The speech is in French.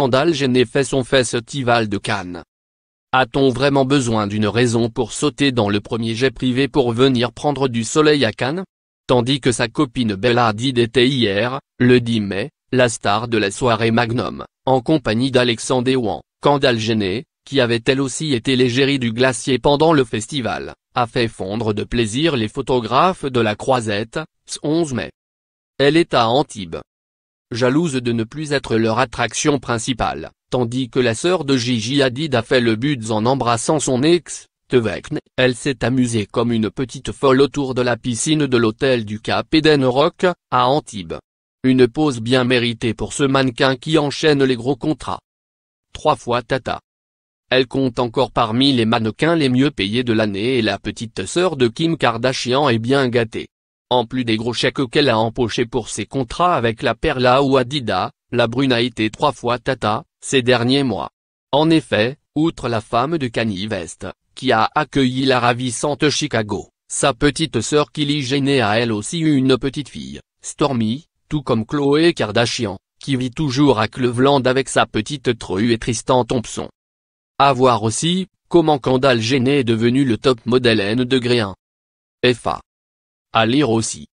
Candal gêné fait son festival de Cannes. A-t-on vraiment besoin d'une raison pour sauter dans le premier jet privé pour venir prendre du soleil à Cannes Tandis que sa copine Bella Hadid était hier, le 10 mai, la star de la soirée Magnum, en compagnie d'Alexandre Ewan, Candale gêné, qui avait elle aussi été l'égérie du glacier pendant le festival, a fait fondre de plaisir les photographes de la croisette, 11 mai. Elle est à Antibes, jalouse de ne plus être leur attraction principale, tandis que la sœur de Gigi Hadid a fait le but en embrassant son ex, Tevekne, elle s'est amusée comme une petite folle autour de la piscine de l'hôtel du Cap Eden Rock, à Antibes. Une pause bien méritée pour ce mannequin qui enchaîne les gros contrats. Trois fois Tata. Elle compte encore parmi les mannequins les mieux payés de l'année et la petite sœur de Kim Kardashian est bien gâtée. En plus des gros chèques qu'elle a empochés pour ses contrats avec la Perla ou Adida, la brune a été trois fois tata, ces derniers mois. En effet, outre la femme de Kanye West, qui a accueilli la ravissante Chicago, sa petite sœur Kylie Jenner a elle aussi eu une petite fille, Stormy, tout comme Chloé Kardashian, qui vit toujours à Cleveland avec sa petite True et Tristan Thompson. À voir aussi, comment Kendall Jenner est devenu le top modèle N degré 1. FA à lire aussi.